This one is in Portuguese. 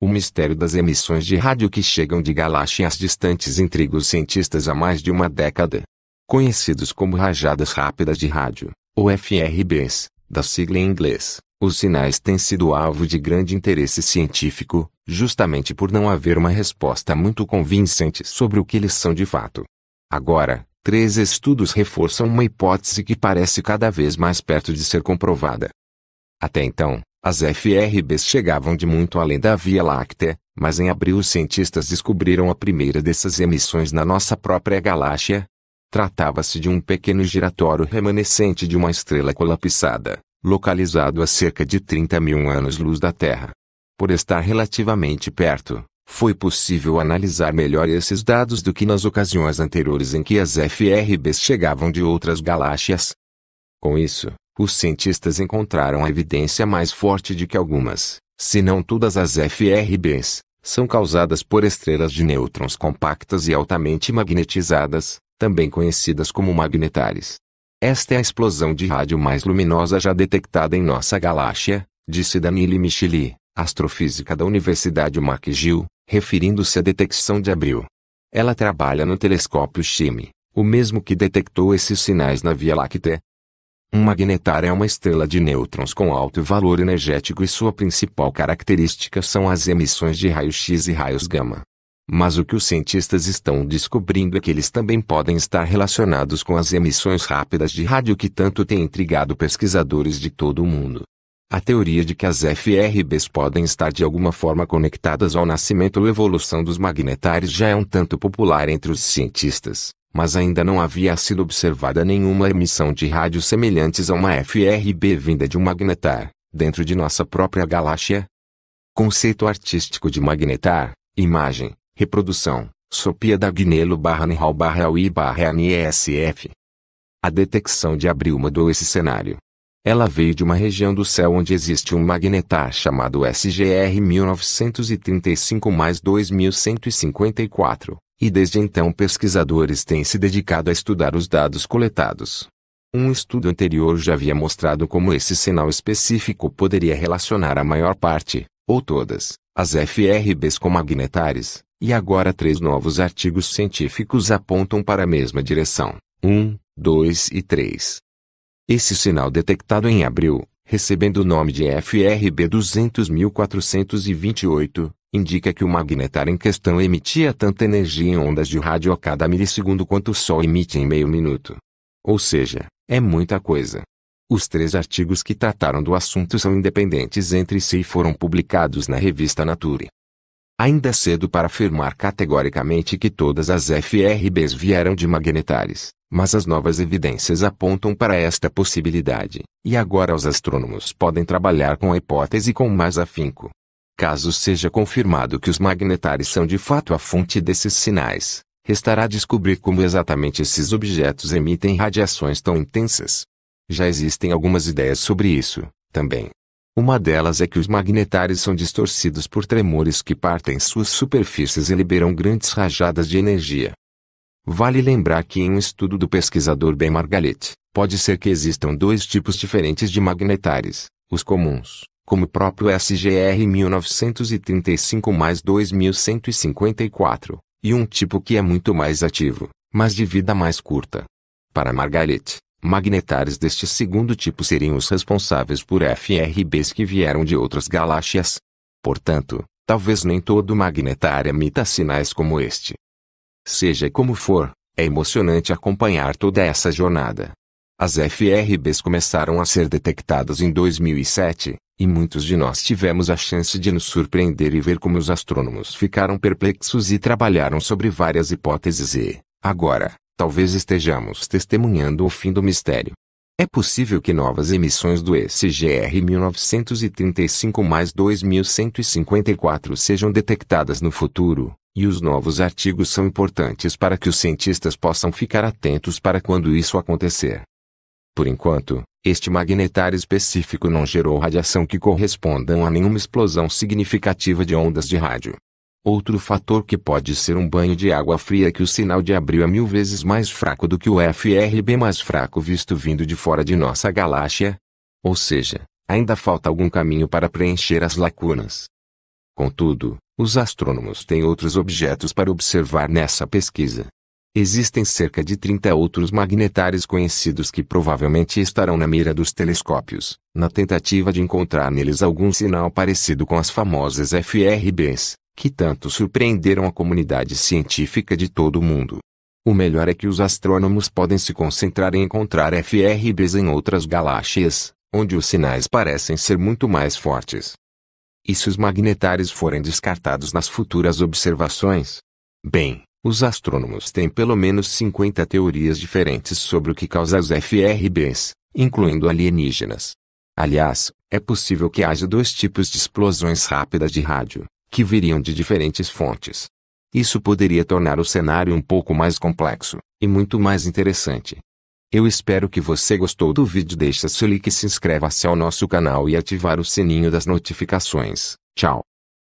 O mistério das emissões de rádio que chegam de galáxias distantes intriga os cientistas há mais de uma década. Conhecidos como rajadas rápidas de rádio, ou FRBs, da sigla em inglês, os sinais têm sido alvo de grande interesse científico, justamente por não haver uma resposta muito convincente sobre o que eles são de fato. Agora, três estudos reforçam uma hipótese que parece cada vez mais perto de ser comprovada. Até então, as FRBs chegavam de muito além da Via Láctea, mas em abril os cientistas descobriram a primeira dessas emissões na nossa própria galáxia. Tratava-se de um pequeno giratório remanescente de uma estrela colapsada, localizado a cerca de 30 mil anos-luz da Terra. Por estar relativamente perto, foi possível analisar melhor esses dados do que nas ocasiões anteriores em que as FRBs chegavam de outras galáxias. Com isso, os cientistas encontraram a evidência mais forte de que algumas, se não todas as FRBs, são causadas por estrelas de nêutrons compactas e altamente magnetizadas, também conhecidas como magnetares. Esta é a explosão de rádio mais luminosa já detectada em nossa galáxia, disse Danilo Micheli, astrofísica da Universidade McGill, referindo-se à detecção de abril. Ela trabalha no telescópio Chime, o mesmo que detectou esses sinais na Via Láctea, um magnetar é uma estrela de nêutrons com alto valor energético e sua principal característica são as emissões de raios-x e raios gama. Mas o que os cientistas estão descobrindo é que eles também podem estar relacionados com as emissões rápidas de rádio que tanto têm intrigado pesquisadores de todo o mundo. A teoria de que as FRBs podem estar de alguma forma conectadas ao nascimento ou evolução dos magnetares já é um tanto popular entre os cientistas mas ainda não havia sido observada nenhuma emissão de rádio semelhantes a uma FRB vinda de um magnetar, dentro de nossa própria galáxia. Conceito artístico de magnetar, imagem, reprodução, Sopia da Gnelo barra Nihal barra UI barra NESF. A detecção de abril mudou esse cenário. Ela veio de uma região do céu onde existe um magnetar chamado SGR 1935-2154, e desde então pesquisadores têm se dedicado a estudar os dados coletados. Um estudo anterior já havia mostrado como esse sinal específico poderia relacionar a maior parte, ou todas, as FRBs com magnetares, e agora três novos artigos científicos apontam para a mesma direção: 1, 2 e 3. Esse sinal detectado em abril, recebendo o nome de FRB 200.428, indica que o magnetar em questão emitia tanta energia em ondas de rádio a cada milissegundo quanto o Sol emite em meio minuto. Ou seja, é muita coisa. Os três artigos que trataram do assunto são independentes entre si e foram publicados na revista Nature. Ainda é cedo para afirmar categoricamente que todas as FRBs vieram de magnetares, mas as novas evidências apontam para esta possibilidade, e agora os astrônomos podem trabalhar com a hipótese com mais afinco. Caso seja confirmado que os magnetares são de fato a fonte desses sinais, restará descobrir como exatamente esses objetos emitem radiações tão intensas. Já existem algumas ideias sobre isso, também. Uma delas é que os magnetares são distorcidos por tremores que partem suas superfícies e liberam grandes rajadas de energia. Vale lembrar que em um estudo do pesquisador Ben Margalit, pode ser que existam dois tipos diferentes de magnetares, os comuns, como o próprio SGR 1935 mais 2154, e um tipo que é muito mais ativo, mas de vida mais curta. Para Margaret, magnetares deste segundo tipo seriam os responsáveis por FRBs que vieram de outras galáxias. Portanto, talvez nem todo magnetar emita sinais como este. Seja como for, é emocionante acompanhar toda essa jornada. As FRBs começaram a ser detectadas em 2007, e muitos de nós tivemos a chance de nos surpreender e ver como os astrônomos ficaram perplexos e trabalharam sobre várias hipóteses e, agora, talvez estejamos testemunhando o fim do mistério. É possível que novas emissões do SGR 1935-2154 sejam detectadas no futuro, e os novos artigos são importantes para que os cientistas possam ficar atentos para quando isso acontecer. Por enquanto, este magnetar específico não gerou radiação que correspondam a nenhuma explosão significativa de ondas de rádio. Outro fator que pode ser um banho de água fria é que o sinal de abril é mil vezes mais fraco do que o FRB mais fraco visto vindo de fora de nossa galáxia. Ou seja, ainda falta algum caminho para preencher as lacunas. Contudo, os astrônomos têm outros objetos para observar nessa pesquisa. Existem cerca de 30 outros magnetares conhecidos que provavelmente estarão na mira dos telescópios, na tentativa de encontrar neles algum sinal parecido com as famosas FRBs, que tanto surpreenderam a comunidade científica de todo o mundo. O melhor é que os astrônomos podem se concentrar em encontrar FRBs em outras galáxias, onde os sinais parecem ser muito mais fortes. E se os magnetares forem descartados nas futuras observações? Bem, os astrônomos têm pelo menos 50 teorias diferentes sobre o que causa as FRBs, incluindo alienígenas. Aliás, é possível que haja dois tipos de explosões rápidas de rádio, que viriam de diferentes fontes. Isso poderia tornar o cenário um pouco mais complexo, e muito mais interessante. Eu espero que você gostou do vídeo Deixe seu like e se inscreva-se ao nosso canal e ativar o sininho das notificações. Tchau!